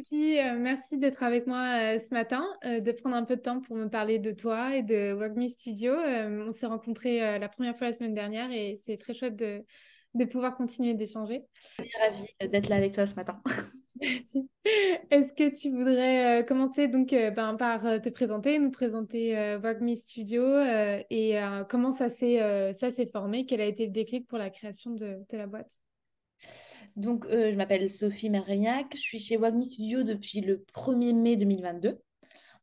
Sophie, euh, merci d'être avec moi euh, ce matin, euh, de prendre un peu de temps pour me parler de toi et de Work Studio. on s'est rencontrés la première fois la semaine dernière et c'est très chouette de, de pouvoir continuer d'échanger. Je suis ravie d'être là avec toi ce matin. Merci. Est-ce que tu voudrais commencer donc ben, par te présenter, nous présenter Work Studio et comment ça s'est formé Quel a été le déclic pour la création de la boîte donc, euh, je m'appelle Sophie Marignac, je suis chez Wagmi Studio depuis le 1er mai 2022.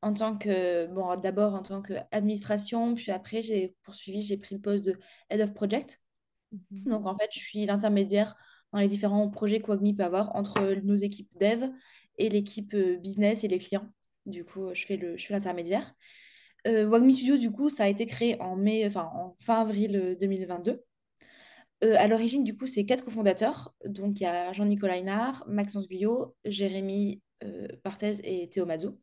En tant que, bon, d'abord en tant qu'administration, puis après, j'ai poursuivi, j'ai pris le poste de Head of Project. Mhm. Donc, en fait, je suis l'intermédiaire dans les différents projets que Wagmi peut avoir entre nos équipes dev et l'équipe euh, business et les clients. Du coup, je fais, le, je suis l'intermédiaire. Euh, Wagmi Studio, du coup, ça a été créé en mai, enfin en fin avril 2022. Euh, à l'origine, du coup, c'est quatre cofondateurs. Donc, il y a Jean-Nicolas Hénard, Maxence Guyot, Jérémy Parthez euh, et Théo Mazou.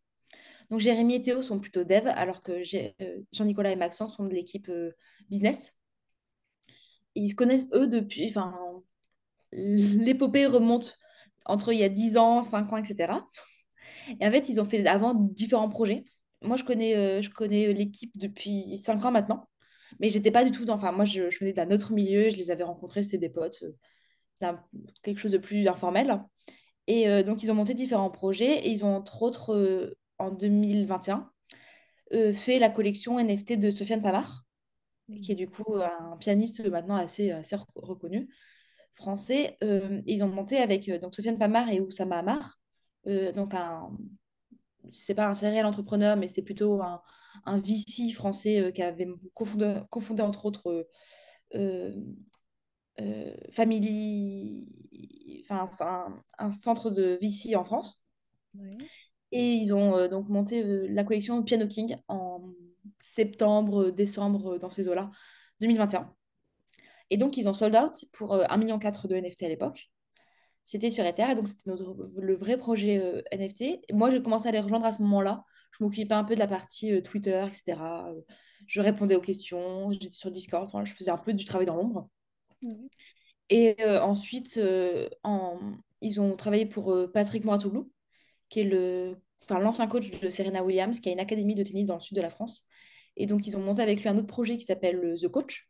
Donc, Jérémy et Théo sont plutôt dev, alors que euh, Jean-Nicolas et Maxence sont de l'équipe business. Ils se connaissent, eux, depuis... Enfin, l'épopée remonte entre il y a 10 ans, 5 ans, etc. Et en fait, ils ont fait avant différents projets. Moi, je connais, je connais l'équipe depuis 5 ans maintenant. Mais j'étais pas du tout dans. Enfin, moi, je, je venais d'un autre milieu, je les avais rencontrés, c'était des potes, euh, quelque chose de plus informel. Et euh, donc, ils ont monté différents projets et ils ont, entre autres, euh, en 2021, fait la collection NFT de Sofiane Pamar, qui est du coup un pianiste maintenant assez, assez reconnu français. ils ont monté avec donc Sofiane Pamar et Oussama Amar, donc un. C'est pas un serial entrepreneur, mais c'est plutôt un, un VC français euh, qui avait confondu entre autres euh, euh, Family, enfin un, centre de VC en France. Et ils ont donc monté la collection Piano King en septembre, décembre, dans ces eaux-là, 2021. Et donc, ils ont sold out pour 1,4 million de NFT à l'époque. C'était sur Ether, et donc c'était le vrai projet NFT. moi, j'ai commencé à les rejoindre à ce moment-là, je m'occupais un peu de la partie euh, Twitter, etc. Euh, je répondais aux questions, j'étais sur Discord, je faisais un peu du travail dans l'ombre. Mhm. Et euh, ensuite, ils ont travaillé pour Patrick Mouratoglou, qui est le enfin l'ancien coach de Serena Williams, qui a une académie de tennis dans le sud de la France. Et donc, ils ont monté avec lui un autre projet qui s'appelle The Coach.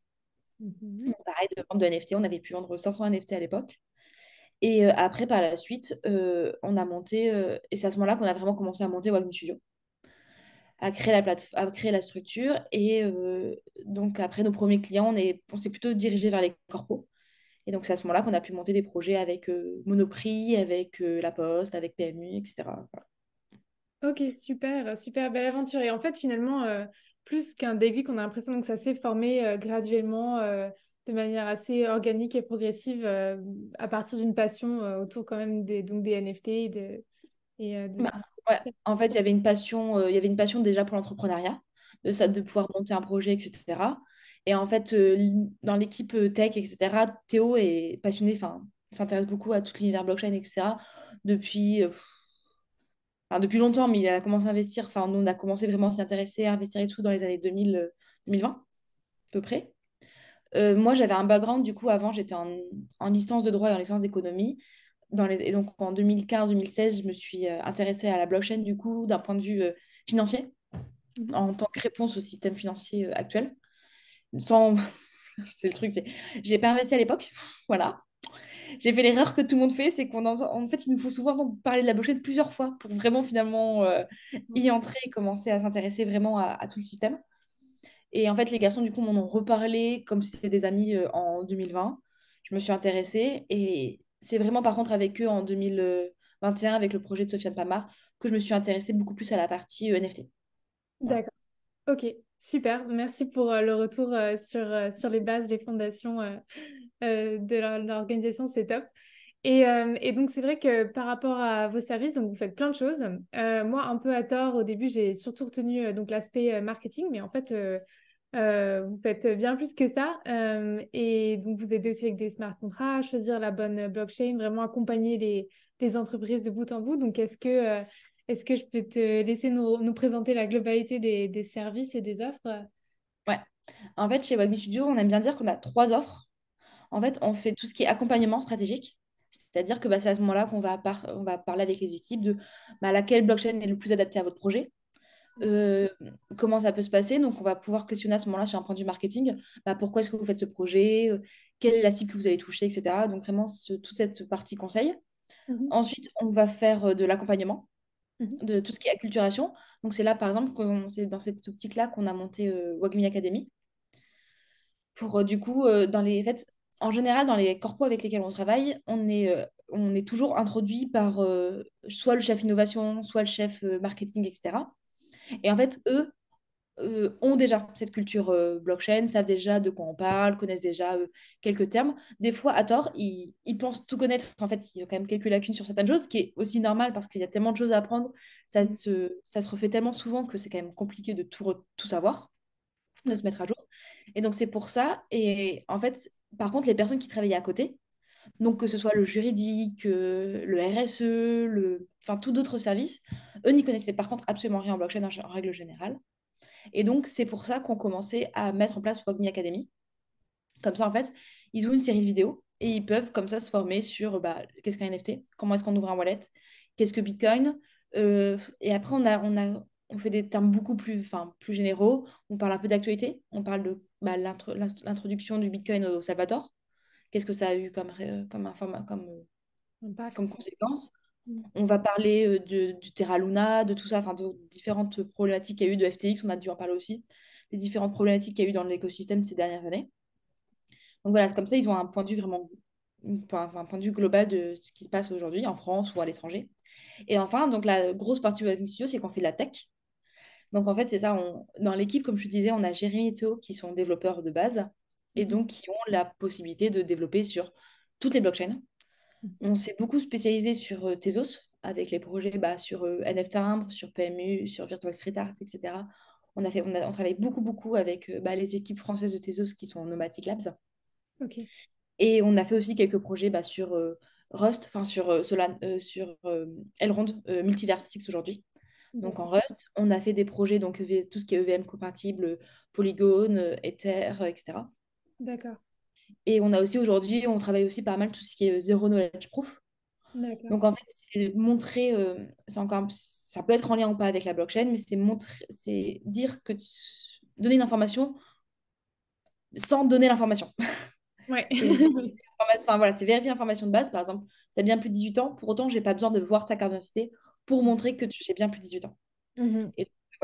Mhm. On de vendre de NFT, on avait pu vendre 500 NFT à l'époque. Et après, par la suite, on a monté, et c'est à ce moment-là qu'on a vraiment commencé à monter Wagner Studio à créer la, plateforme à créer la structure. Et euh, donc, après nos premiers clients, on s'est on plutôt dirigé vers les corpos. Et donc, c'est à ce moment-là qu'on a pu monter des projets avec euh, Monoprix, avec euh, La Poste, avec PMU, etc. Ok, super, super belle aventure. Et en fait, finalement, plus qu'un débit on a l'impression que ça s'est formé graduellement, de manière assez organique et progressive, à partir d'une passion autour quand même des, donc des NFT et, de, et des... Bah, Ouais. En fait, il y avait une passion, euh, il y avait une passion déjà pour l'entrepreneuriat, de ça, de pouvoir monter un projet, etc. Et en fait, euh, dans l'équipe euh, tech, etc., Théo est passionné, enfin, s'intéresse beaucoup à tout l'univers blockchain, etc. Depuis, depuis longtemps, mais il a commencé à investir. Enfin, nous, on a commencé vraiment à s'intéresser à investir et tout dans les années 2000, 2020, à peu près. moi, j'avais un background, du coup, avant, j'étais en, en licence de droit et en licence d'économie les... Et donc en 2015-2016, je me suis euh, intéressée à la blockchain du coup d'un point de vue euh, financier, mhm. en tant que réponse au système financier euh, actuel. Sans... c'est le truc, c'est... J'ai pas investi à l'époque, voilà. J'ai fait l'erreur que tout le monde fait, c'est qu'on en... fait, il nous faut souvent parler de la blockchain plusieurs fois pour vraiment finalement mhm. y entrer et commencer à s'intéresser vraiment à, tout le système. Et en fait, les garçons, du coup, m'en ont reparlé comme si c'était des amis en 2020. Je me suis intéressée et c'est vraiment par contre avec eux en 2021, avec le projet de Sofiane Pamar, que je me suis intéressée beaucoup plus à la partie euh, NFT. D'accord. Ok, super. Merci pour euh, le retour euh, sur, sur les bases, les fondations de l'organisation. C'est top. Et, donc, c'est vrai que par rapport à vos services, donc vous faites plein de choses. moi, un peu à tort, au début, j'ai surtout retenu donc l'aspect marketing, mais en fait, euh, vous faites bien plus que ça. Euh, et donc, vous aidez aussi avec des smart contracts, choisir la bonne blockchain, vraiment accompagner les, entreprises de bout en bout. Donc, est-ce que, euh, est que je peux te laisser nous, présenter la globalité des, services et des offres Ouais. En fait, chez Wagmi Studio, on aime bien dire qu'on a trois offres. En fait, on fait tout ce qui est accompagnement stratégique. C'est-à-dire que bah, c'est à ce moment-là qu'on va, parler avec les équipes de bah, laquelle blockchain est le plus adapté à votre projet euh, comment ça peut se passer. Donc, on va pouvoir questionner à ce moment-là sur un point du marketing. Bah, pourquoi est-ce que vous faites ce projet euh, Quelle est la cible que vous allez toucher, etc. Donc, vraiment, toute cette partie conseil. Mhm. Ensuite, on va faire euh, de l'accompagnement, mhm. de tout ce qui est acculturation. Donc, c'est là, par exemple, c'est dans cette optique-là qu'on a monté Wagumi Academy. Pour, du coup, dans les fêtes, en général, dans les corpos avec lesquels on travaille, on est on est toujours introduit par soit le chef innovation, soit le chef marketing, etc. Et en fait, eux euh, ont déjà cette culture euh, blockchain, savent déjà de quoi on parle, connaissent déjà euh, quelques termes. Des fois, à tort, ils, pensent tout connaître. En fait, ils ont quand même quelques lacunes sur certaines choses, ce qui est aussi normal parce qu'il y a tellement de choses à apprendre. Ça se, ça se refait tellement souvent que c'est quand même compliqué de tout, tout savoir, de se mettre à jour. Et donc, c'est pour ça. Et en fait, par contre, les personnes qui travaillent à côté, donc, que ce soit le juridique, euh, le RSE, le... enfin, tout d'autres services, eux n'y connaissaient par contre absolument rien en blockchain en, règle générale. Et donc, c'est pour ça qu'on commençait à mettre en place WAGMI Academy. Comme ça, en fait, ils ont une série de vidéos et ils peuvent comme ça se former sur bah, qu'est-ce qu'un NFT, comment est-ce qu'on ouvre un wallet, qu'est-ce que Bitcoin. Euh, et après, on, a, on, a, on fait des termes beaucoup plus, enfin, plus généraux. On parle un peu d'actualité. On parle de bah, l'introduction du Bitcoin au Salvador. Qu'est-ce que ça a eu comme, euh, comme, comme, euh, comme conséquence mm. on va parler euh, de, du Terra Luna, de tout ça, enfin de différentes problématiques qu'il y a eu de FTX, on a dû en parler aussi, des différentes problématiques qu'il y a eu dans l'écosystème ces dernières années. Donc voilà, comme ça, ils ont un point de vue vraiment, un point de global de ce qui se passe aujourd'hui en France ou à l'étranger. Et enfin, donc la grosse partie de Web Studio, c'est qu'on fait de la tech. Donc en fait, c'est ça, dans l'équipe, comme je te disais, on a Jérémy et Théo qui sont développeurs de base et mhm. donc qui ont la possibilité de développer sur toutes les blockchains. Mhm. On s'est beaucoup spécialisé sur euh, Tezos avec les projets bah, sur euh, NF Timbre, sur PMU, sur Virtual Street Art, etc. On, a fait, on, travaille beaucoup, beaucoup avec euh, bah, les équipes françaises de Tezos qui sont en Nomatic Labs. Et on a fait aussi quelques projets bah, sur euh, Rust, enfin sur, Solan, sur Elrond, Multiversix aujourd'hui. Donc en Rust, on a fait des projets, donc tout ce qui est EVM compatible, Polygon, Ether, etc. D'accord. Et on a aussi aujourd'hui, on travaille aussi pas mal tout ce qui est euh, zéro knowledge proof. Donc en fait, c'est montrer, euh, c'est encore, ça peut être en lien ou pas avec la blockchain, mais c'est c'est dire que tu, donner une information sans donner l'information. Ouais. voilà, c'est vérifier l'information de base. Par exemple, tu as bien plus de 18 ans, pour autant, j'ai pas besoin de voir ta carte d'identité pour montrer que tu j'ai bien plus de 18 ans. Mm-hmm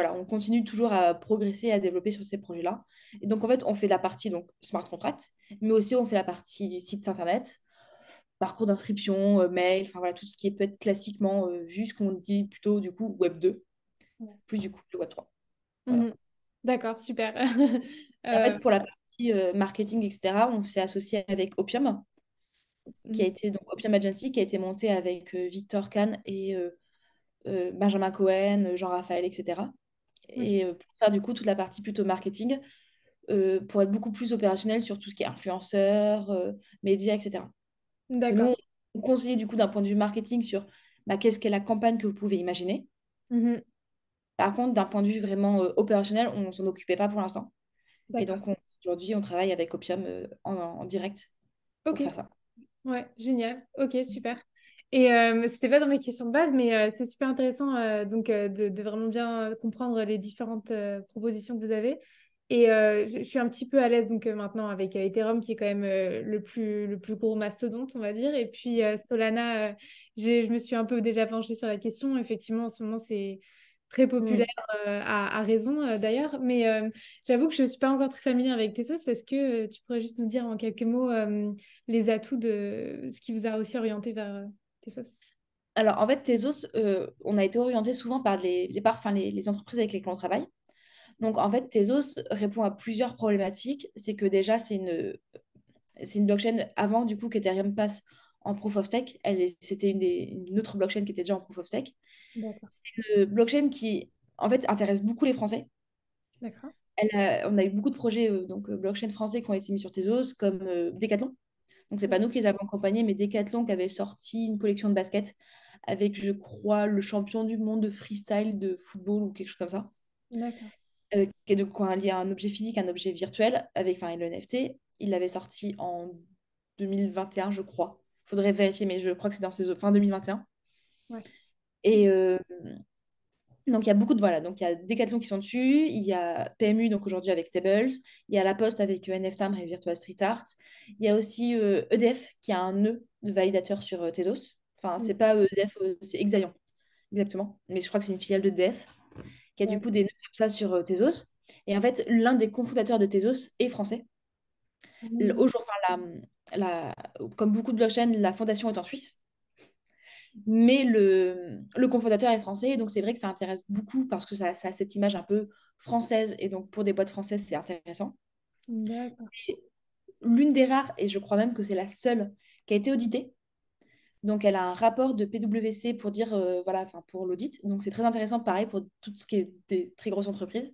voilà, on continue toujours à progresser, à développer sur ces projets-là. Et donc, en fait, on fait la partie donc, smart contract, mais aussi on fait la partie site internet, parcours d'inscription, euh, mail, enfin voilà, tout ce qui est peut-être classiquement euh, vu, ce qu'on dit plutôt du coup Web 2, plus du coup le Web 3. Mhm. D'accord, super. En fait, euh, pour la partie marketing, etc., on s'est associé avec Opium, qui a mhm. été donc Opium Agency, qui a été monté avec Victor Kahn et Benjamin Cohen, Jean-Raphaël, etc et mhm. euh, pour faire du coup toute la partie plutôt marketing, euh, pour être beaucoup plus opérationnel sur tout ce qui est influenceurs, euh, médias, etc. D'accord. on conseillait du coup d'un point de vue marketing sur bah, qu'est-ce qu'est la campagne que vous pouvez imaginer. Mhm. Par contre, d'un point de vue vraiment opérationnel, on ne s'en occupait pas pour l'instant. Et donc aujourd'hui, on travaille avec Opium en, direct pour faire ça. Ouais, génial. Ok, super. Et ce euh, c'était pas dans mes questions de base, mais euh, c'est super intéressant euh, donc de, vraiment bien comprendre les différentes propositions que vous avez. Et je, suis un petit peu à l'aise donc maintenant avec Ethereum qui est quand même le plus le plus gros mastodonte on va dire. Et puis Solana, je me suis un peu déjà penchée sur la question. Effectivement, en ce moment c'est très populaire à, raison d'ailleurs. Mais j'avoue que je suis pas encore très familière avec Tessos. Est-ce que tu pourrais juste nous dire en quelques mots les atouts de ce qui vous a aussi orienté vers alors, en fait, Tezos, euh, on a été orienté souvent par les, les, enfin, les, entreprises avec lesquelles on travaille. Donc, en fait, Tezos répond à plusieurs problématiques. C'est que déjà, c'est une, c'est une blockchain avant, du coup, qu'Ethereum passe en Proof of Stake. Elle, c'était une, autre blockchain qui était déjà en Proof of Stake. C'est une blockchain qui, en fait, intéresse beaucoup les Français. on a eu beaucoup de projets, euh, donc euh, blockchain français, qui ont été mis sur Tezos, comme Decathlon, donc, ce n'est pas mmh. nous qui les avons accompagnés, mais Decathlon qui avait sorti une collection de baskets avec, je crois, le champion du monde de freestyle de football ou quelque chose comme ça. D'accord. Euh, qui est donc quoi, lié un objet physique, un objet virtuel, avec enfin, le NFT. Il l'avait sorti en 2021, je crois. Il Faudrait vérifier, mais je crois que c'est dans ses fins 2021. Ouais. Et, euh, donc, il y a beaucoup de. Voilà, donc il y a Decathlon qui sont dessus, il y a PMU, donc aujourd'hui avec Stables, il y a La Poste avec euh, NFTAM et Virtua Street Art, il y a aussi EDF euh, e qui a un nœud de validateur sur euh, Tezos. Enfin, mm. c'est pas EDF, e c'est Exaion, exactement. Mais je crois que c'est une filiale de EDF qui a du coup des nœuds comme ça sur Tezos. Et en fait, l'un des cofondateurs de Tezos est français. Mm. Aujourd'hui, comme beaucoup de blockchains, la fondation est en Suisse. Mais le, le est français, donc c'est vrai que ça intéresse beaucoup parce que ça, a cette image un peu française, et donc pour des boîtes françaises, c'est intéressant. L'une des rares, et je crois même que c'est la seule, qui a été auditée. Donc elle a un rapport de PwC pour dire, euh, voilà, enfin pour l'audit. Donc c'est très intéressant, pareil, pour tout ce qui est des très grosses entreprises.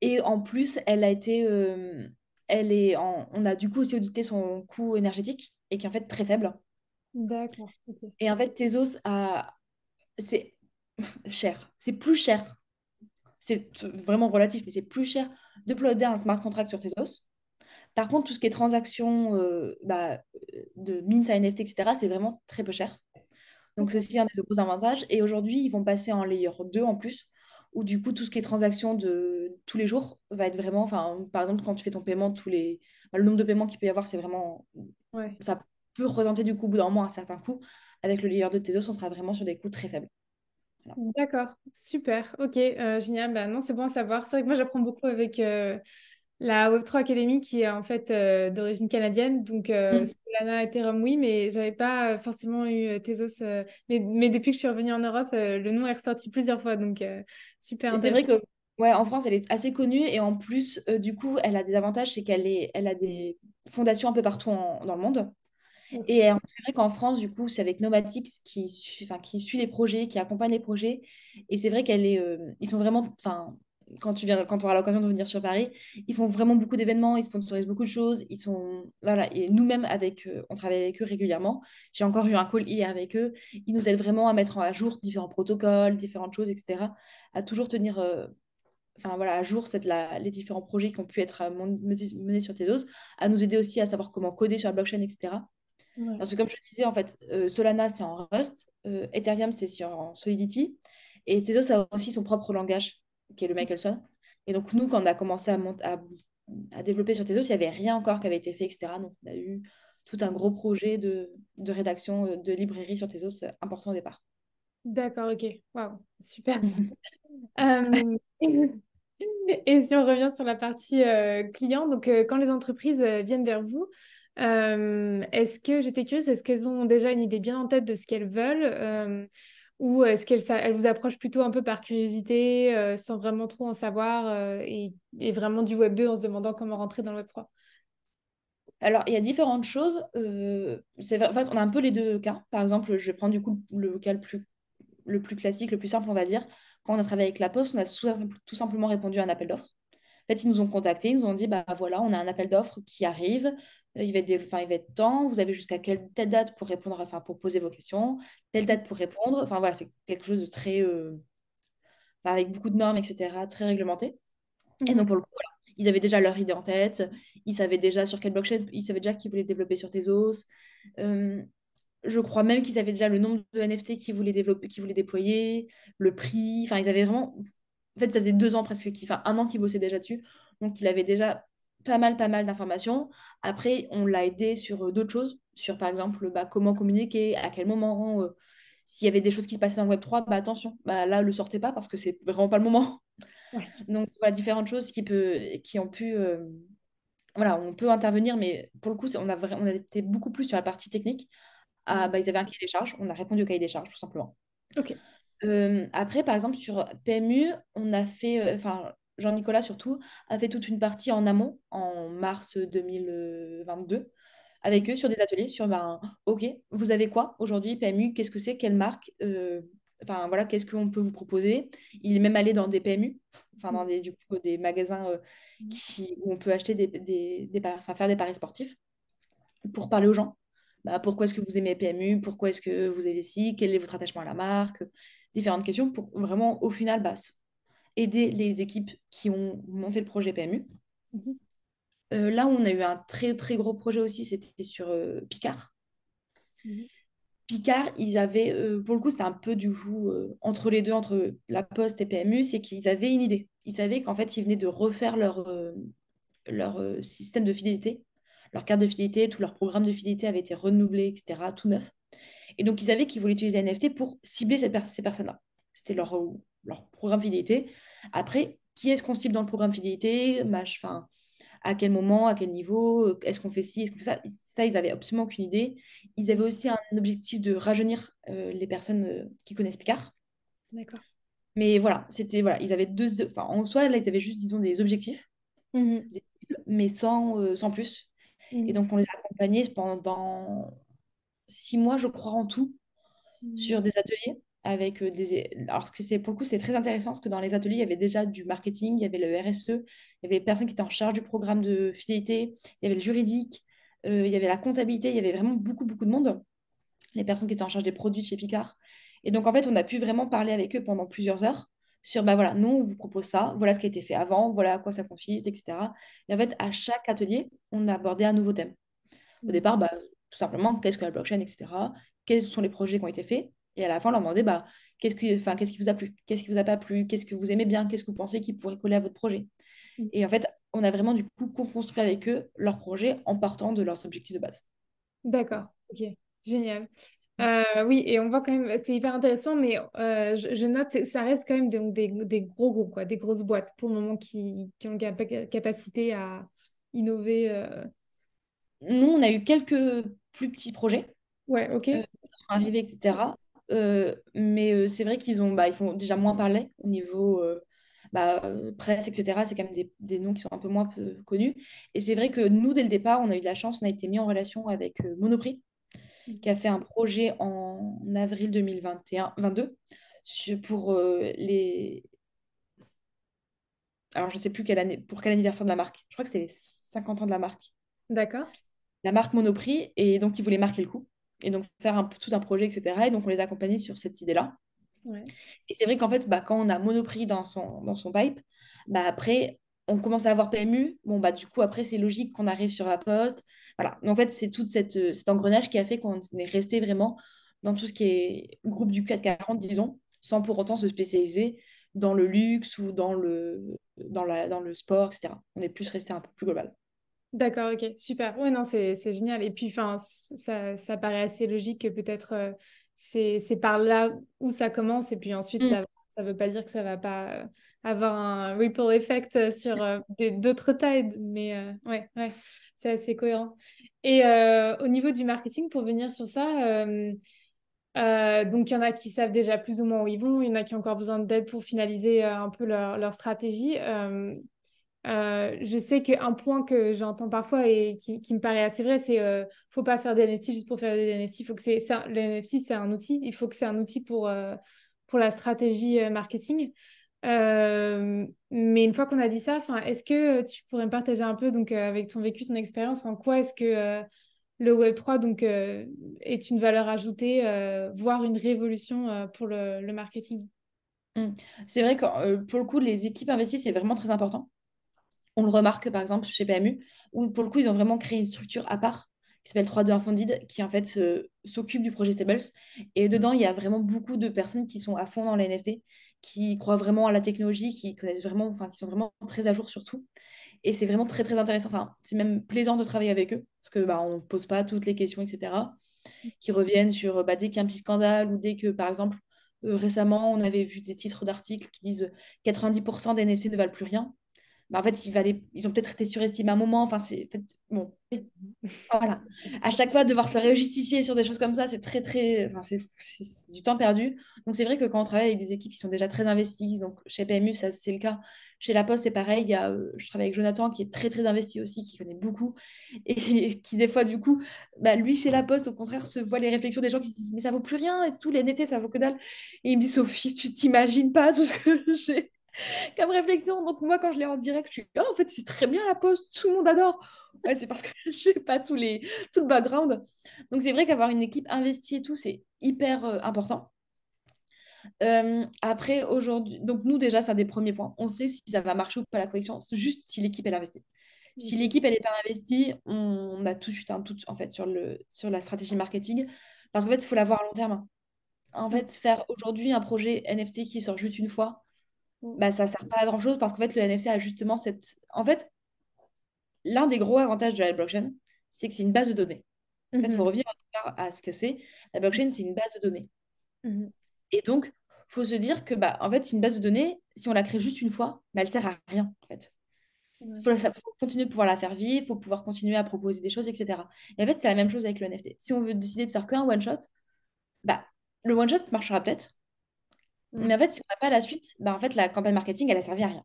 Et en plus, elle a été, euh, elle est on a du coup aussi audité son coût énergétique et qui est en fait très faible. D'accord. Et en fait, Tezos, a... c'est cher. C'est plus cher. C'est vraiment relatif, mais c'est plus cher de un smart contract sur Tezos. Par contre, tout ce qui est transaction, euh, bah, euh, de mint à NFT, etc., c'est vraiment très peu cher. Donc, ceci est un des gros avantages. Et aujourd'hui, ils vont passer en layer 2 en plus, où du coup, tout ce qui est transaction de tous les jours va être vraiment. Enfin, par exemple, quand tu fais ton paiement, tous les... Bah, le nombre de paiements qu'il peut y avoir, c'est vraiment. Ouais peut du coup, bout d'un un certain coût. Avec le layer de Tezos, on sera vraiment sur des coûts très faibles. D'accord, super, ok, euh, génial. Bah, non, c'est bon à savoir. C'est vrai que moi, j'apprends beaucoup avec euh, la Web3 Academy qui est en fait euh, d'origine canadienne. Donc, mmh. Solana, Ethereum, oui, mais j'avais pas forcément eu Tezos. Mais, mais, depuis que je suis revenue en Europe, le nom est ressorti plusieurs fois. Donc, super. C'est vrai que Ouais, en France, elle est assez connue et en plus, du coup, elle a des avantages, c'est qu'elle est, elle a des fondations un peu partout dans le monde. Et euh, c'est vrai qu'en France, du coup, c'est avec Nomatix qui, qui suit les projets, qui accompagne les projets. Et c'est vrai qu'elle euh, ils sont vraiment, enfin, quand tu viens, quand auras l'occasion de venir sur Paris, ils font vraiment beaucoup d'événements, ils sponsorisent beaucoup de choses, ils sont, voilà. Et nous-mêmes avec, euh, on travaille avec eux régulièrement. J'ai encore eu un call hier avec eux. Ils nous aident vraiment à mettre à jour différents protocoles, différentes choses, etc. À toujours tenir enfin voilà, à jour cette, la, les différents projets qui ont pu être menés sur Tezos, à nous aider aussi à savoir comment coder sur la blockchain, etc. Parce que comme je disais, en fait, euh, Solana, c'est en Rust, euh, Ethereum, c'est sur en Solidity, et Tezos a aussi son propre langage, qui est le Michelson. Et donc, nous, quand on a commencé à, à, à développer sur Tezos, il n'y avait rien encore qui avait été fait, etc. Donc, on a eu tout un gros projet de, de rédaction euh, de librairie sur Tezos important au départ. D'accord, ok. Waouh, super. et si on revient sur la partie client, donc quand les entreprises viennent vers vous, est-ce que j'étais curieuse, est-ce qu'elles ont déjà une idée bien en tête de ce qu'elles veulent ou est-ce qu'elles elles vous approchent plutôt un peu par curiosité, sans vraiment trop en savoir et, vraiment du Web 2 en se demandant comment rentrer dans le Web 3 alors, il y a différentes choses. c'est, en fait, on a un peu les deux cas. Par exemple, je vais prendre du coup le cas le plus, le plus classique, le plus simple, on va dire. Quand on a travaillé avec La Poste, on a tout simplement répondu à un appel d'offres fait, ils nous ont contactés, ils nous ont dit, bah voilà, on a un appel d'offres qui arrive, euh, il va, être enfin, il va être temps, vous avez jusqu'à quelle, telle date pour répondre, enfin, pour poser vos questions, telle date pour répondre. Enfin, voilà, c'est quelque chose de très, euh, avec beaucoup de normes, etc., très réglementé. Et donc, mhm. pour le coup, ils avaient déjà leur idée en tête, ils savaient déjà sur quelle blockchain, ils savaient déjà qu'ils voulaient développer sur Tezos. Euh, je crois même qu'ils avaient déjà le nombre de NFT qu'ils voulaient, développer, qu'ils voulaient déployer, le prix, enfin, ils avaient vraiment en fait, ça faisait deux ans presque, enfin un an qu'il bossait déjà dessus. Donc, il avait déjà pas mal, pas mal d'informations. Après, on l'a aidé sur euh, d'autres choses, sur par exemple bah, comment communiquer, à quel moment, euh, s'il y avait des choses qui se passaient dans le Web3, bah, attention, bah, là, le sortez pas parce que c'est vraiment pas le moment. Donc, voilà, différentes choses qui, peut, qui ont pu. Euh, voilà, on peut intervenir, mais pour le coup, on a, on été beaucoup plus sur la partie technique. Ah, bah, ils avaient un cahier des charges, on a répondu au cahier des charges, tout simplement. Ok après, par exemple, sur PMU, on a fait, enfin, Jean-Nicolas surtout, a fait toute une partie en amont, en mars 2022, avec eux sur des ateliers, sur, ben, OK, vous avez quoi aujourd'hui, PMU, qu'est-ce que c'est, quelle marque enfin voilà, qu'est-ce qu'on peut vous proposer Il est même allé dans des PMU, enfin dans des, du coup, des magasins mmh. qui, où on peut acheter des, des, des faire des paris sportifs pour parler aux gens. Bah, pourquoi est-ce que vous aimez PMU Pourquoi est-ce que vous avez ci Quel est votre attachement à la marque différentes questions pour vraiment, au final, bah, aider les équipes qui ont monté le projet PMU. Mhm. Euh, là où on a eu un très très gros projet aussi, c'était sur euh, Picard. Mhm. Picard, ils avaient, euh, pour le coup, c'était un peu du coup entre les deux, entre la Poste et PMU, c'est qu'ils avaient une idée. Ils savaient qu'en fait, ils venaient de refaire leur, leur système de fidélité. Leur carte de fidélité, tout leur programme de fidélité avait été renouvelé, etc., tout neuf. Et donc, ils savaient qu'ils voulaient utiliser NFT pour cibler cette ces personnes-là. C'était leur, euh, leur programme fidélité. Après, qui est-ce qu'on cible dans le programme fidélité enfin, à quel moment, à quel niveau, euh, est-ce qu'on fait ci, est-ce qu'on fait ça Ça, ils n'avaient absolument aucune idée. Ils avaient aussi un objectif de rajeunir euh, les personnes qui connaissent Picard. D'accord. Mais voilà, c'était voilà, ils avaient deux, enfin en soi là, ils avaient juste disons des objectifs, mmh mais sans sans plus. Mmh. Et donc on les a accompagnés pendant six mois, je crois, en tout, mmh. sur des ateliers. Avec euh, des... Alors, c'est, pour le coup, c'est très intéressant parce que dans les ateliers, il y avait déjà du marketing, il y avait le RSE, il y avait les personnes qui étaient en charge du programme de fidélité, il y avait le juridique, euh, il y avait la comptabilité, il y avait vraiment beaucoup, beaucoup de monde, les personnes qui étaient en charge des produits chez Picard. Et donc, en fait, on a pu vraiment parler avec eux pendant plusieurs heures sur, ben voilà, nous, on vous propose ça, voilà ce qui a été fait avant, voilà à quoi ça consiste, etc. Et en fait, à chaque atelier, on a abordé un nouveau thème. Au mmh. départ, bah, tout simplement qu'est-ce que la blockchain, etc. Quels sont les projets qui ont été faits et à la fin leur demander bah, qu'est-ce, qui, qu'est-ce qui vous a plu, qu'est-ce qui vous a pas plu, qu'est-ce que vous aimez bien, qu'est-ce que vous pensez qui pourrait coller à votre projet. Mm. Et en fait, on a vraiment du coup construit avec eux leur projet en partant de leurs objectifs de base. D'accord, ok, génial. Euh, oui, et on voit quand même, c'est hyper intéressant, mais euh, je, note, ça reste quand même donc des, des, gros groupes, quoi, des grosses boîtes pour le moment qui, ont la capacité à innover euh, nous, on a eu quelques plus petits projets. Ouais, ok. Euh, arrivés, etc. Euh, mais euh, c'est vrai qu'ils ont, bah, ils font déjà moins parler au niveau bah, presse, etc. C'est quand même des, noms qui sont un peu moins connus. Et c'est vrai que nous, dès le départ, on a eu de la chance. On a été mis en relation avec Monoprix, mm. qui a fait un projet en avril 2021, pour les. Alors, je ne sais plus année, pour quel anniversaire de la marque. Je crois que c'était les 50 ans de la marque. D'accord la marque Monoprix, et donc ils voulaient marquer le coup, et donc faire tout un projet, etc. Et donc on les accompagnait sur cette idée-là. Et c'est vrai qu'en fait, bah, quand on a Monoprix dans son, dans son pipe, bah, après, on commence à avoir PMU. Bon, bah, du coup, après, c'est logique qu'on arrive sur la poste. Voilà. Donc, en fait, c'est tout cette, euh, cet engrenage qui a fait qu'on est resté vraiment dans tout ce qui est groupe du 440, disons, sans pour autant se spécialiser dans le luxe ou dans le, dans dans le sport, etc. On est plus resté un peu plus global. D'accord, ok, super. Ouais, non, c'est génial. Et puis, enfin, ça, ça paraît assez logique que peut-être euh, c'est par là où ça commence, et puis ensuite, mm. ça, ne veut pas dire que ça va pas euh, avoir un ripple effect euh, sur mm. d'autres tailles, mais ouais, ouais, c'est assez cohérent. Et au niveau du marketing, pour venir sur ça, donc, il y en a qui savent déjà plus ou moins où ils vont, il y en a qui ont encore besoin d'aide pour finaliser un peu leur, stratégie. Euh, je sais qu'un point que j'entends parfois et qui, me paraît assez vrai, c'est euh, faut pas faire des NFT juste pour faire des NFT. Faut que c'est NFT, c'est un outil. Il faut que c'est un outil pour euh, pour la stratégie euh, marketing. mais une fois qu'on a dit ça, est-ce que tu pourrais me partager un peu donc avec ton vécu, ton expérience, en quoi est-ce que le Web 3 donc est une valeur ajoutée, voire une révolution pour le, marketing? Mmh. C'est vrai que pour le coup, les équipes investies, c'est vraiment très important. On le remarque par exemple chez PMU, où pour le coup, ils ont vraiment créé une structure à part qui s'appelle 3 d Funded, qui en fait s'occupe du projet Stables. Et mm. dedans, il y a vraiment beaucoup de personnes qui sont à fond dans les NFT, qui croient vraiment à la technologie, qui connaissent vraiment, enfin, qui sont vraiment très à jour sur tout. Et c'est vraiment très, très intéressant. Enfin, c'est même plaisant de travailler avec eux, parce que bah, on ne pose pas toutes les questions, etc., qui reviennent sur bah, dès qu'il y a un petit scandale ou dès que, par exemple, euh, récemment, on avait vu des titres d'articles qui disent 90% des NFT ne valent plus rien. Bah, en fait, ils ont peut-être été surestimés à un moment. Enfin, c'est bon. Voilà. À chaque fois, devoir se réjustifier sur des choses comme ça, c'est très, très. Enfin, du temps perdu. Donc, c'est vrai que quand on travaille avec des équipes qui sont déjà très investies, donc chez PMU, ça, c'est le cas. Chez La Poste, c'est pareil. Il a, euh, je travaille avec Jonathan qui est très, très investi aussi, qui connaît beaucoup et qui, des fois, du coup, bah, lui, chez La Poste, au contraire, se voit les réflexions des gens qui se disent Mais ça vaut plus rien et tout, les NT, ça vaut que dalle. Et il me dit Sophie, tu t'imagines pas tout ce que j'ai comme réflexion. Donc moi, quand je l'ai en direct, je suis oh, en fait, c'est très bien la pose, tout le monde adore. c'est parce que je pas tous les, tout le background. Donc c'est vrai qu'avoir une équipe investie et tout, c'est hyper euh, important. Euh, après, aujourd'hui, donc nous déjà, c'est un des premiers points. On sait si ça va marcher ou pas la collection, juste si l'équipe est investie. Mm. Si l'équipe elle n'est pas investie, on a tout de suite un tout en fait sur, le, sur la stratégie marketing. Parce qu'en fait, il faut la voir à long terme. En mm. fait, faire aujourd'hui un projet NFT qui sort juste une fois, bah, ça sert pas à grand chose parce qu'en fait, le NFC a justement cette. En fait, l'un des gros avantages de la blockchain, c'est que c'est une base de données. En fait, il faut mhm. revenir à ce que c'est. La blockchain, c'est une base de données. Mhm. Et donc, faut se dire que, bah, en fait, une base de données, si on la crée juste une fois, bah, elle sert à rien, en fait. Il faut, continuer de pouvoir la faire vivre, il faut pouvoir continuer à proposer des choses, etc. Et en fait, c'est la même chose avec le NFT. Si on veut décider de faire qu'un one-shot, bah, le one-shot marchera peut-être, mais mm. en fait, si on n'a pas la suite, bah, en fait, la campagne marketing, elle a servi à rien.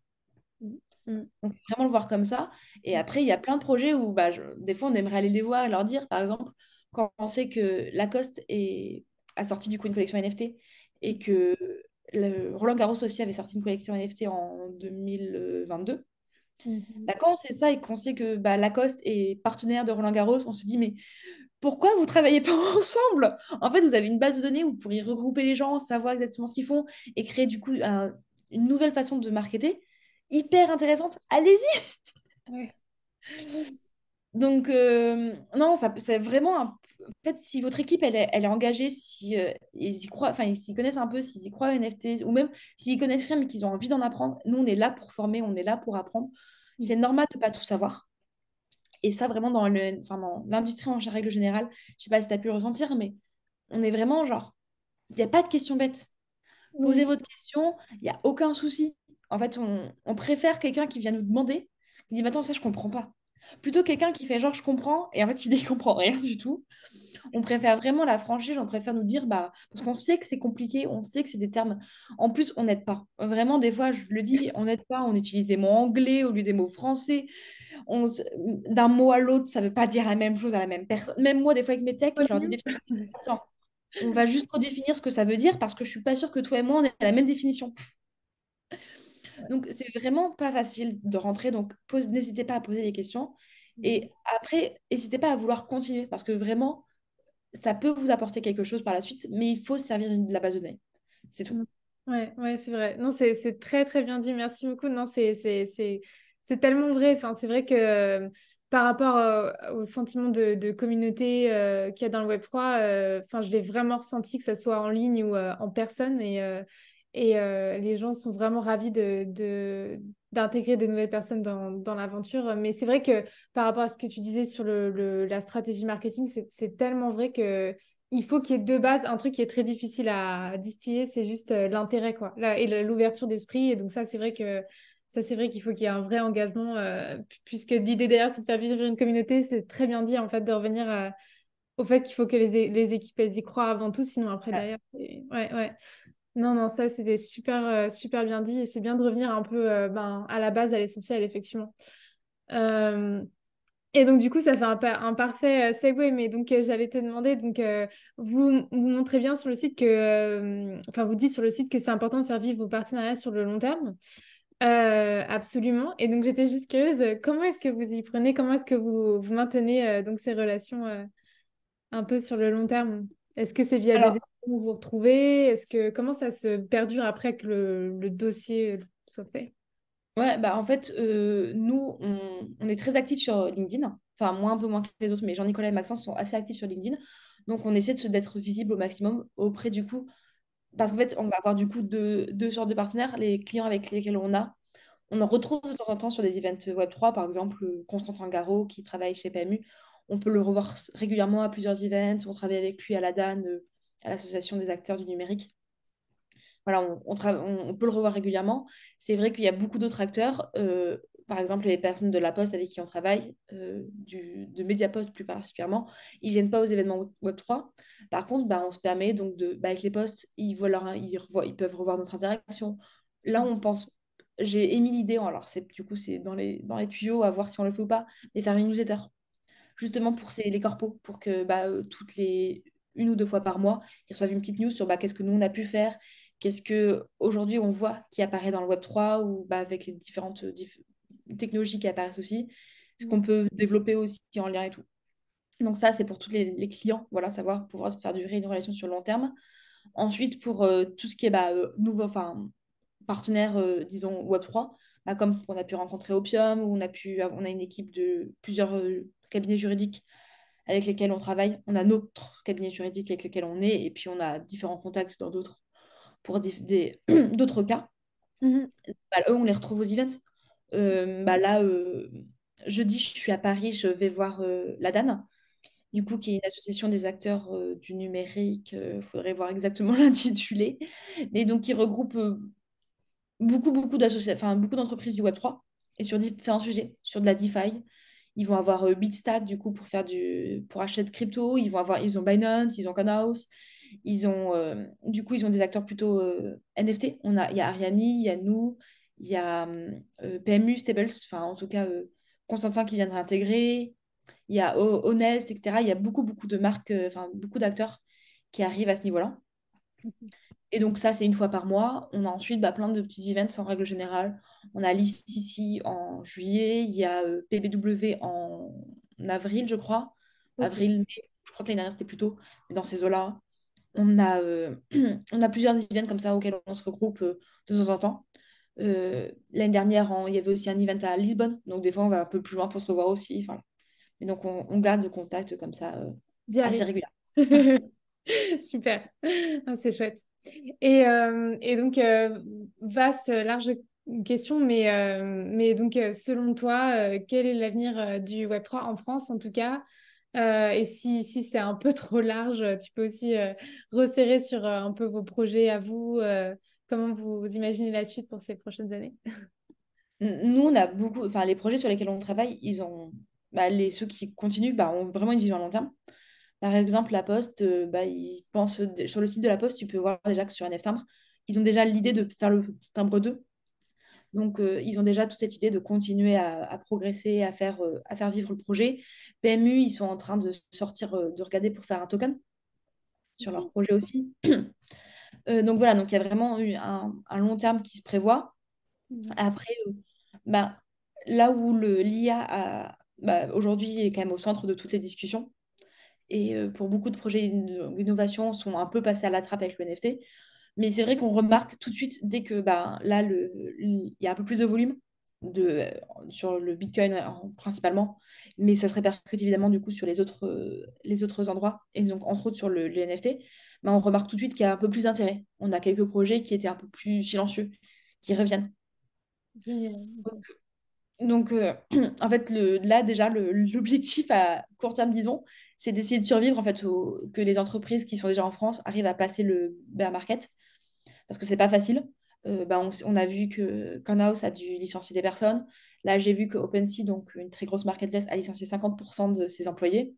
Donc, mm. mm. vraiment le voir comme ça. Et après, il y a plein de projets où bah, des fois, on aimerait aller les voir et leur dire, par exemple, quand on sait que Lacoste est... a sorti du coup une collection NFT et que Roland Garros aussi avait sorti une collection NFT en 2022. Bah, quand on sait ça et qu'on sait que bah, Lacoste est partenaire de Roland Garros, on se dit, mais pourquoi vous travaillez pas ensemble En fait, vous avez une base de données où vous pourriez regrouper les gens, savoir exactement ce qu'ils font et créer du coup une nouvelle façon de marketer hyper intéressante. Allez-y Donc, euh, non, ça, c'est vraiment. En fait, si votre équipe, elle est, elle est engagée, si euh, ils y croient, enfin, s'ils connaissent un peu, s'ils y croient NFT, ou même s'ils connaissent rien, mais qu'ils ont envie d'en apprendre, nous, on est là pour former, on est là pour apprendre. Mm. C'est normal de ne pas tout savoir. Et ça, vraiment, dans l'industrie en règle générale, je sais pas si tu as pu le ressentir, mais on est vraiment genre, il n'y a pas de questions bêtes. Posez votre question, il n'y a aucun souci. En fait, on, préfère quelqu'un qui vient nous demander, qui dit, attends, ça, je ne comprends pas. Plutôt quelqu'un qui fait genre, je comprends, et en fait, il ne comprend rien du tout. On préfère vraiment la franchise, on préfère nous dire, bah, parce qu'on sait que c'est compliqué, on sait que c'est des termes. En plus, on n'aide pas. Vraiment, des fois, je le dis, on n'aide pas, on utilise des mots anglais au lieu des mots français d'un mot à l'autre, ça veut pas dire la même chose à la même personne. Même moi, des fois, avec mes techs, je leur dis des trucs. on va juste redéfinir ce que ça veut dire parce que je ne suis pas sûre que toi et moi, on ait la même définition. Donc, c'est vraiment pas facile de rentrer. Donc, n'hésitez pas à poser des questions. Mmh. Et après, n'hésitez pas à vouloir continuer parce que vraiment, ça peut vous apporter quelque chose par la suite, mais il faut servir de la base de données. C'est tout. Mmh. Ouais, ouais c'est vrai. Non, c'est très, très bien dit. Merci beaucoup. Non, c'est c'est tellement vrai. Enfin, c'est vrai que euh, par rapport euh, au, sentiment de, communauté euh, qu'il y a dans le Web3, enfin, je l'ai vraiment ressenti, que ce soit en ligne ou en personne. Et, et les gens sont vraiment ravis d'intégrer de, nouvelles personnes dans, l'aventure. Mais c'est vrai que par rapport à ce que tu disais sur la stratégie marketing, c'est, tellement vrai que il faut qu'il y ait de base un truc qui est très difficile à distiller, c'est juste l'intérêt quoi, et l'ouverture d'esprit. Et donc ça, c'est vrai que ça, c'est vrai qu'il faut qu'il y ait un vrai engagement, euh, puisque l'idée derrière, c'est de faire vivre une communauté. C'est très bien dit, en fait, de revenir euh, au fait qu'il faut que les, équipes, elles y croient avant tout, sinon après, derrière. Ouais, ouais. Non, non, ça, c'était super, euh, super bien dit. Et c'est bien de revenir un peu ben, à la base, à l'essentiel, effectivement. Et donc, du coup, ça fait un, parfait segue, mais donc j'allais te demander, donc vous, vous, montrez bien sur le site que, enfin, vous dites sur le site que c'est important de faire vivre vos partenariats sur le long terme. Euh, absolument. Et donc j'étais juste curieuse, euh, comment est-ce que vous y prenez Comment est-ce que vous, maintenez euh, donc ces relations un peu sur le long terme Est-ce que c'est via des où vous retrouvez Est-ce que comment ça se perdure après que le, dossier soit fait Ouais, bah en fait, nous, on, est très actifs sur LinkedIn. Enfin, moi un peu moins que les autres, mais Jean-Nicolas et Maxence sont assez actifs sur LinkedIn. Donc on essaie d'être visible au maximum auprès du coup parce qu'en fait, on va avoir du coup deux, deux de partenaires, les clients avec lesquels on a. On en retrouve de temps en temps sur des events Web3, par exemple euh, Constantin Garot qui travaille chez PMU. On peut le revoir régulièrement à plusieurs events. On travaille avec lui à la DAN, euh, à l'Association des acteurs du numérique. Voilà, on, peut le revoir régulièrement. C'est vrai qu'il y a beaucoup d'autres acteurs. Euh, par exemple, les personnes de La Poste avec qui on travaille, euh, du, de Mediapost plus particulièrement, ils ne viennent pas aux événements Web3. Par contre, bah, on se permet donc de, bah, avec les postes, ils, voient ils, peuvent revoir notre interaction. Là, on pense, j'ai émis l'idée, alors du coup, c'est dans les, dans les tuyaux à voir si on le fait ou pas, mais faire une newsletter, justement pour les corpos, pour que bah, euh, toutes les une ou deux fois par mois, ils reçoivent une petite news sur bah, qu'est-ce que nous on a pu faire, qu'est-ce qu'aujourd'hui, on voit qui apparaît dans le Web 3 ou bah, avec les différentes euh, technologies qui apparaissent aussi, ce qu'on mm. peut développer aussi en lien et tout. Donc ça, c'est pour tous les, clients, voilà, savoir pouvoir se faire durer une relation sur le long terme. Ensuite, pour euh, tout ce qui est bah, euh, nouveau, enfin, partenaire, euh, disons, Web3, bah, comme on a pu rencontrer Opium, où on a, pu, on a une équipe de plusieurs cabinets juridiques avec lesquels on travaille. On a notre cabinet juridique avec lequel on est, et puis on a différents contacts dans d'autres pour cas. Mm-hmm. Bah, eux, on les retrouve aux events. Euh, bah là, euh, jeudi, je suis à Paris, je vais voir euh, la DANA, du coup, qui est une association des acteurs du numérique. Il faudrait voir exactement l'intitulé. Mais donc, qui regroupe beaucoup, beaucoup d'entreprises du Web3 et sur différents sujets, sur de la DeFi. Ils vont avoir Bitstack du coup pour faire du pour acheter de crypto. Ils vont avoir ils ont Binance, ils ont Coinhouse, ils ont du coup ils ont des acteurs plutôt NFT. On a il y a Ariani, il y a nous, il y a euh, euh, PMU, Stables, enfin en tout cas euh, Constantin qui viendra intégrer, il y a Honest, etc. Il y a beaucoup, beaucoup de marques, enfin beaucoup d'acteurs qui arrivent à ce niveau-là. Et donc ça, c'est une fois par mois. On a ensuite bah, plein de petits events en règle générale. On a ici en juillet, il y a PBW en avril, je crois. Avril, mai. Je crois que l'année dernière, c'était plus plutôt dans ces eaux-là. On a, on a plusieurs events comme ça auxquels on se regroupe de temps en temps. Euh, l'année dernière, il y avait aussi un event à Lisbonne. Donc, des fois, on va un peu plus loin pour se revoir aussi. Enfin, donc, on, garde le contact comme ça euh, Bien assez régulier. Super. Ah, c'est chouette. Et, euh, donc, vaste, large question, mais, donc, selon toi, quel est l'avenir du Web3 en France, en tout cas et si, si c'est un peu trop large, tu peux aussi resserrer sur un peu vos projets à vous, Comment vous, imaginez la suite pour ces prochaines années Nous, on a beaucoup, enfin, les projets sur lesquels on travaille, ils ont, bah, les, ceux qui continuent bah, ont vraiment une vision à long terme. Par exemple, la Poste, euh, bah, ils pensent, sur le site de la Poste, tu peux voir déjà que sur un timbre, ils ont déjà l'idée de faire le timbre 2. Donc, euh, ils ont déjà toute cette idée de continuer à, progresser, à faire, euh, à faire vivre le projet. PMU, ils sont en train de sortir, de regarder pour faire un token sur leur projet aussi. Euh, donc voilà, donc il y a vraiment eu un, long terme qui se prévoit. Mhm. Après, euh, bah, là où l'IA bah, aujourd'hui est quand même au centre de toutes les discussions, et euh, pour beaucoup de projets d'innovation sont un peu passés à la trappe avec le NFT, mais c'est vrai qu'on remarque tout de suite, dès que bah, là, il y a un peu plus de volume, de, sur le Bitcoin euh, principalement, mais ça se répercute évidemment du coup sur les autres, euh, les autres endroits, et donc entre autres sur le, NFT, Mais on remarque tout de suite qu'il y a un peu plus d'intérêt. On a quelques projets qui étaient un peu plus silencieux, qui reviennent. Donc, euh, en fait, le, là déjà, l'objectif à court terme, disons, c'est d'essayer de survivre, en fait, que les entreprises qui sont déjà en France arrivent à passer le bear market, parce que c'est pas facile. Euh, bah, on, a vu que house a dû licencier des personnes. Là, j'ai vu que OpenSea, donc une très grosse marketplace, a licencié 50% de ses employés.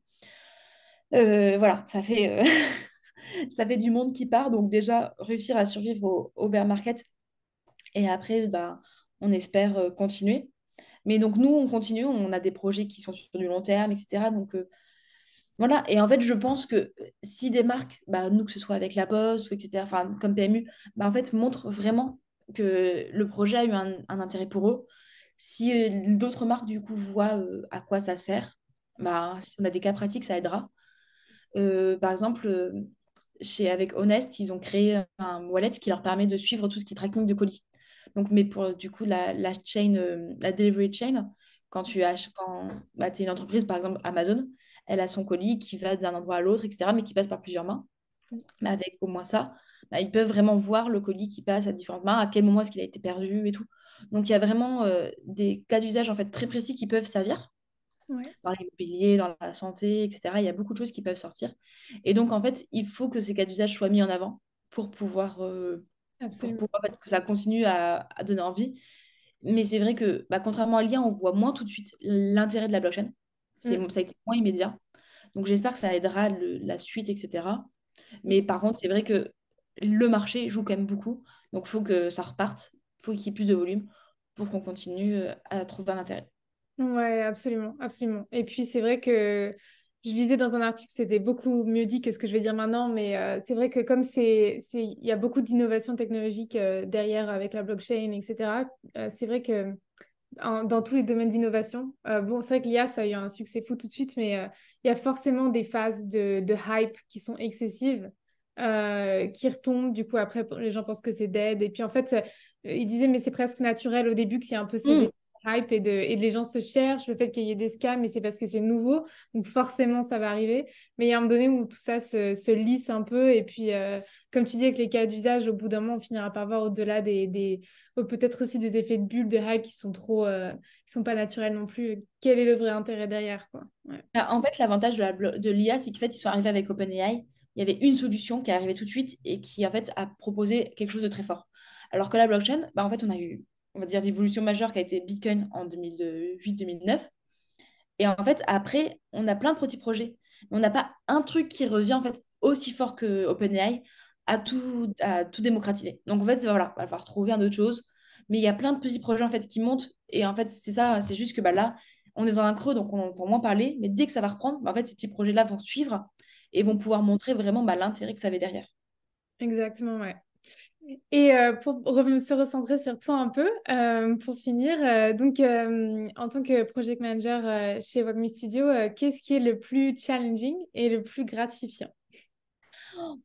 Euh, voilà, ça fait, euh, ça fait du monde qui part. Donc déjà, réussir à survivre au, bear market. Et après, bah, on espère continuer. Mais donc nous, on continue, on a des projets qui sont sur du long terme, etc. Donc voilà, et en fait, je pense que euh, si des marques, bah, nous, que ce soit avec La Poste ou etc., enfin, comme PMU, bah, en fait, montrent vraiment que le projet a eu un, intérêt pour eux. Si euh, d'autres marques, du coup, voient euh, à quoi ça sert, bah, si on a des cas pratiques, ça aidera. par exemple, chez, avec Honest, ils ont créé un wallet qui leur permet de suivre tout ce qui est tracking de colis. Donc, mais pour du coup, la, la la delivery chain, quand tu as, quand, bah, es une entreprise, par exemple Amazon, elle a son colis qui va d'un endroit à l'autre, etc., mais qui passe par plusieurs mains. Mais avec au moins ça, bah, ils peuvent vraiment voir le colis qui passe à différentes mains, à quel moment est-ce qu'il a été perdu et tout. Donc il y a vraiment euh, des cas d'usage en fait très précis qui peuvent servir ouais. dans l'immobilier, dans la santé, etc. Il y a beaucoup de choses qui peuvent sortir. Et donc en fait, il faut que ces cas d'usage soient mis en avant pour pouvoir, euh, que ça continue à, donner envie. Mais c'est vrai que bah, contrairement à l'IA, on voit moins tout de suite l'intérêt de la blockchain. C'est, mm. Ça a été moins immédiat. Donc j'espère que ça aidera la suite, etc. Mais par contre, c'est vrai que le marché joue quand même beaucoup. Donc il faut que ça reparte, il faut qu'il y ait plus de volume pour qu'on continue euh, à trouver un intérêt. Ouais, absolument, absolument. Et puis c'est vrai que je lisais dans un article, c'était beaucoup mieux dit que ce que je vais dire maintenant, mais euh, c'est vrai que comme c'est, il y a beaucoup d'innovations technologiques euh, derrière avec la blockchain, etc. c'est vrai que dans tous les domaines d'innovation. Euh, bon, c'est vrai que l'IA, ça a eu un succès fou tout de suite, mais euh, il y a forcément des phases de, hype qui sont excessives, euh, qui retombent. Du coup, après, les gens pensent que c'est dead. Et puis, en fait, il disait mais c'est presque naturel au début que c'est un peu... Hmm hype et, de, et les gens se cherchent, le fait qu'il y ait des scams, mais c'est parce que c'est nouveau, donc forcément ça va arriver. Mais il y a un moment donné où tout ça se, se lisse un peu, et puis euh, comme tu dis avec les cas d'usage, au bout d'un moment on finira par voir au-delà des, des oh, peut-être aussi des effets de bulle, de hype qui sont trop, euh, qui sont pas naturels non plus. Quel est le vrai intérêt derrière quoi bah, En fait, l'avantage de l'IA, la, c'est qu'en fait ils sont arrivés avec OpenAI il y avait une solution qui est arrivée tout de suite et qui en fait a proposé quelque chose de très fort. Alors que la blockchain, bah, en fait, on a eu on va dire, l'évolution majeure qui a été Bitcoin en 2008-2009. Et en fait, après, on a plein de petits projets. Mais on n'a pas un truc qui revient en fait aussi fort que OpenAI à tout, tout démocratiser. Donc en fait, voilà, il va falloir trouver un autre chose. Mais il y a plein de petits projets en fait qui montent. Et en fait, c'est ça, c'est juste que bah, là, on est dans un creux, donc on entend moins parler. Mais dès que ça va reprendre, bah, en fait, ces petits projets-là vont suivre et vont pouvoir montrer vraiment bah, l'intérêt que ça avait derrière. Exactement, ouais. Et euh, pour se recentrer sur toi un peu, euh, pour finir, euh, donc en tant que project manager chez Wagme Studio, qu'est-ce qui est le plus challenging et le plus gratifiant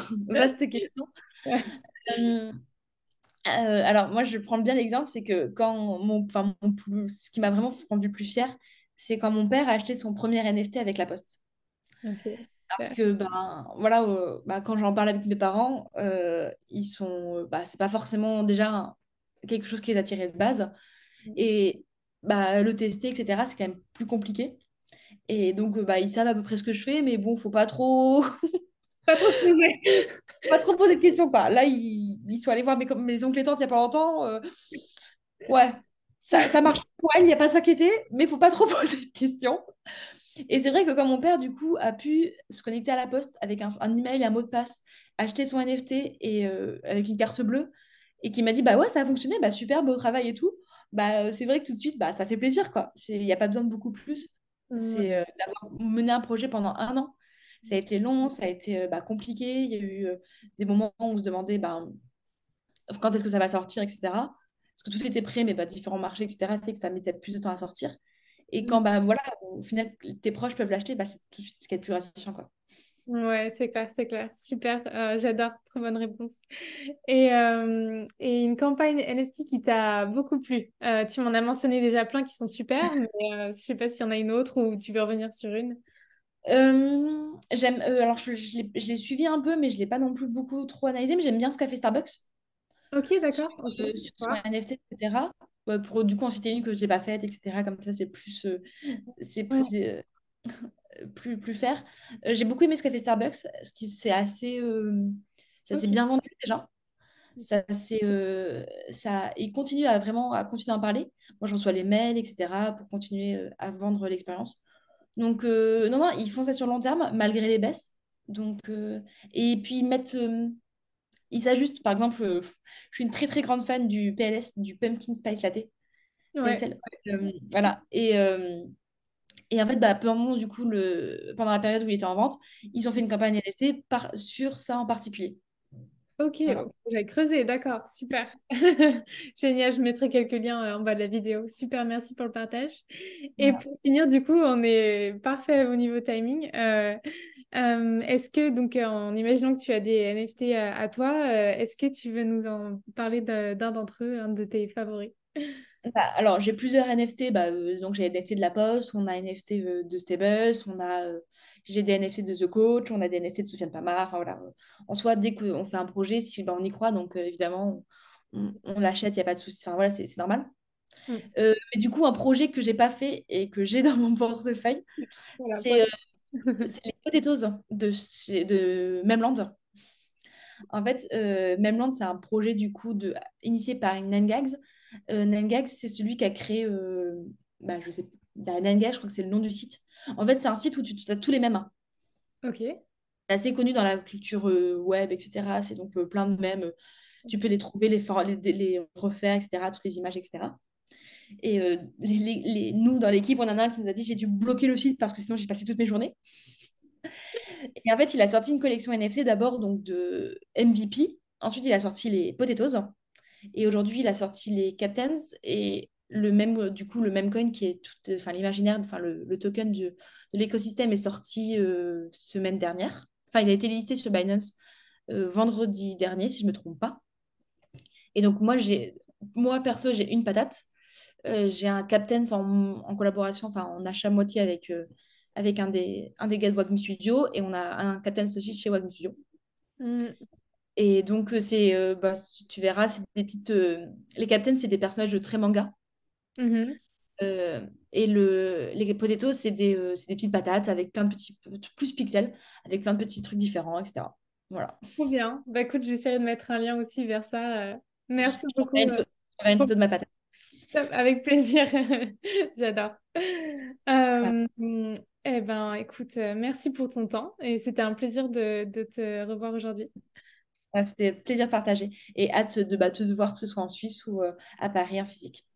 Vaste question. alors moi, je prends bien l'exemple, c'est que quand mon, plus, ce qui m'a vraiment rendu plus fier c'est quand mon père a acheté son premier NFT avec la Poste. Parce que ben, voilà, euh, ben, quand j'en parle avec mes parents, euh, ils sont, euh, bah, c'est pas forcément déjà quelque chose qui les attirait de base. Mmh. Et bah, le tester, etc., c'est quand même plus compliqué. Et donc, euh, bah, ils savent à peu près ce que je fais, mais bon, faut pas trop. pas, trop poser de questions, quoi. Là, ils, ils sont allés voir mes, oncles et tantes il y a pas longtemps. Ouais, ça, ça marche pour elles, il n'y a pas à s'inquiéter, mais faut pas trop poser de questions. Et c'est vrai que quand mon père, du coup, a pu se connecter à la poste avec un, un email, un mot de passe, acheter son NFT et euh, avec une carte bleue, et qui m'a dit, bah ouais, ça a fonctionné, bah super, beau travail et tout, bah euh, c'est vrai que tout de suite, bah ça fait plaisir, quoi. Il n'y a pas besoin de beaucoup plus. Mm. C'est euh, d'avoir mené un projet pendant un an. Ça a été long, ça a été bah, compliqué. Il y a eu des moments où on se demandait bah, quand est-ce que ça va sortir, etc. Parce que tout était prêt, mais bah, différents marchés, etc., fait que ça mettait plus de temps à sortir. Et mmh. quand, bah, voilà, au final, tes proches peuvent l'acheter, bah, c'est tout de suite ce qui est le plus gratifiant, quoi. Ouais, c'est clair, c'est clair. Super, euh, j'adore, très bonne réponse. Et, euh, et, une campagne NFT qui t'a beaucoup plu. Euh, tu m'en as mentionné déjà plein qui sont super, mais je ne sais pas s'il y en a une autre ou tu veux revenir sur une. j'aime, alors je, je l'ai suivi un peu, mais je ne l'ai pas non plus beaucoup trop analysé, mais j'aime bien ce qu'a fait Starbucks. Ok, d'accord. Sur, sur, NFT, etc pour du coup en citer une que j'ai pas faite, etc. Comme ça, c'est plus, euh, c'est plus, euh, plus, plus faire. Euh, j'ai beaucoup aimé ce qu'a fait Starbucks, ce qui c'est assez, ça s'est bien vendu déjà. Mm. Ça, c'est, ça, ils continuent à vraiment à continuer à en parler. Moi, j'en reçois les mails, etc. pour continuer à vendre l'expérience. Donc, non, non, ils font ça sur long terme malgré les baisses. Donc, et puis ils mettent ils s'ajustent. Par exemple, euh, je suis une très très grande fan du PLS, du Pumpkin Spice Latte. Ouais. Euh, voilà. Euh, et, en fait, bah, pendant, du coup, le, pendant la période où il était en vente, ils ont fait une campagne NFT sur ça en particulier. Ok, j'ai creusé, d'accord, super. Génial, je mettrai quelques liens en bas de la vidéo. Super, merci pour le partage. Et pour finir, du coup, on est parfait au niveau timing est-ce que, donc, euh, en imaginant que tu as des NFT euh, à, toi, euh, est-ce que tu veux nous en parler d'un d'entre eux, un de tes favoris bah, alors, j'ai plusieurs NFT. Bah, donc, j'ai NFT de la Poste, on a NFT de Stables, on a, j'ai des NFT de The Coach, on a des NFT de Sofiane Pamara Enfin, voilà. En soi, dès qu'on fait un projet, si bah, on y croit, donc évidemment, on, l'achète, il n'y a pas de souci. Enfin, voilà, c'est normal. Mmh. mais du coup, un projet que j'ai pas fait et que j'ai dans mon portefeuille, c'est c'est les potatoes de, de Memland. En fait, euh, Memland, c'est un projet du coup initié par Nangags. Euh, Nangags, c'est celui qui a créé, euh, bah, je sais pas. Bah, Nangags, je crois que c'est le nom du site. En fait, c'est un site où tu as tous les mêmes. Hein. Ok. C'est assez connu dans la culture euh, web, etc. C'est donc euh, plein de mêmes. Tu peux les trouver, les, refaire, etc. Toutes les images, etc. Et euh, les, nous, dans l'équipe, on en a un qui nous a dit j'ai dû bloquer le site parce que sinon j'ai passé toutes mes journées. Et en fait, il a sorti une collection NFC d'abord donc de MVP. Ensuite, il a sorti les Potatoes. Et aujourd'hui, il a sorti les Captains et le même euh, du coup le même coin qui est tout, euh, enfin l'imaginaire, enfin le, le token de l'écosystème est sorti semaine dernière. Enfin, il a été listé sur Binance vendredi dernier, si je me trompe pas. Et donc moi j'ai, moi perso, j'ai une patate euh, j'ai un Captain en, collaboration, enfin en achat moitié avec, euh, avec un, des, un des gars de Wagner Studio et on a un Captain aussi chez Wagner Studio. Mm. Et donc, euh, c'est, bah, tu verras, c'est des petites. les Captains, c'est des personnages de très manga. Mm-hmm. et le, les potatoes, c'est des, des petites patates avec plein de petits. plus pixels, avec plein de petits trucs différents, etc. Voilà. Trop bien. Bah écoute, j'essaierai de mettre un lien aussi vers ça. Merci beaucoup. Une une photo de ma patate. Avec plaisir, j'adore. Euh, eh ben, écoute, euh, merci pour ton temps et c'était un plaisir de, te revoir aujourd'hui. C'était c'était plaisir partagé et hâte bah, de, te voir que ce soit en Suisse ou euh, à Paris en physique.